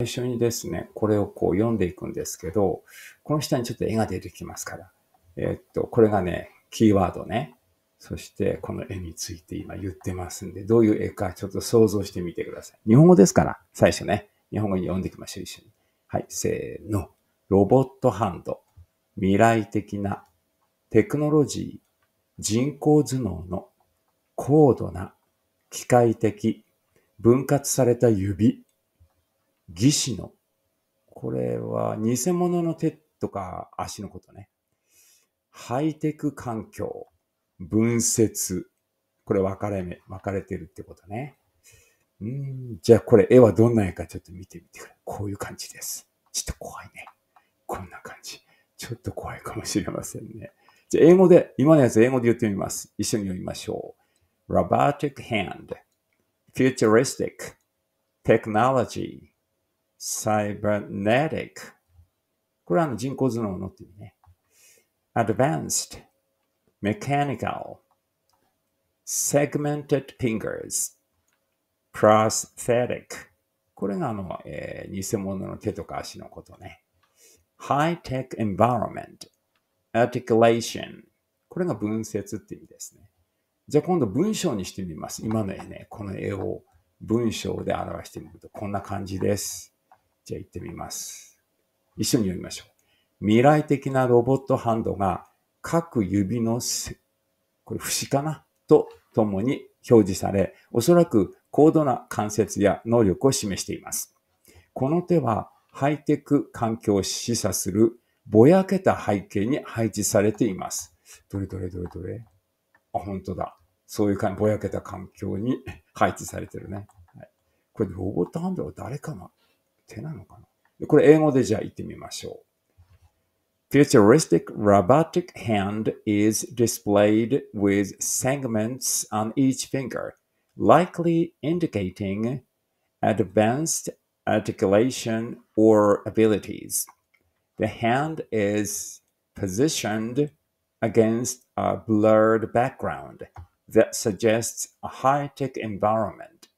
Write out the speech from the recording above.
最初にですね、これをこう読んでいくんですけど、この下にちょっと絵が出てきますから。えっと、これがね、キーワードね。そしてこの絵について今言ってますんで、どういう絵かちょっと想像してみてください。日本語ですから、最初ね。日本語に読んでいきましょう、一緒に。はい、せーの。ロボットハンド。未来的なテクノロジー。人工頭脳の高度な機械的分割された指。義師の。これは偽物の手とか足のことね。ハイテク環境、分節。これ分かれ目、分かれてるってことね。うん、じゃあこれ絵はどんな絵かちょっと見てみてくれ。こういう感じです。ちょっと怖いね。こんな感じ。ちょっと怖いかもしれませんね。じゃあ英語で、今のやつ英語で言ってみます。一緒に読みましょう。Robotic Hand Futuristic Technology cybernetic。これはあの人工頭脳のって意味ね。advanced, mechanical, segmented fingers, prosthetic。これがあの、えー、偽物の手とか足のことね。high-tech environment, articulation。これが文節って意味ですね。じゃあ今度文章にしてみます。今の絵ね、この絵を文章で表してみるとこんな感じです。じゃあ行ってみます。一緒に読みましょう。未来的なロボットハンドが各指のこれ節かなとともに表示され、おそらく高度な関節や能力を示しています。この手はハイテク環境を示唆するぼやけた背景に配置されています。どれどれどれどれあ、本当だ。そういうかぼやけた環境に配置されてるね。はい、これロボットハンドは誰かな手なのかなこれ英語でじゃあ言ってみましょう。Futuristic robotic hand is displayed with segments on each finger, likely indicating advanced articulation or abilities. The hand is positioned against a blurred background that suggests a high tech environment.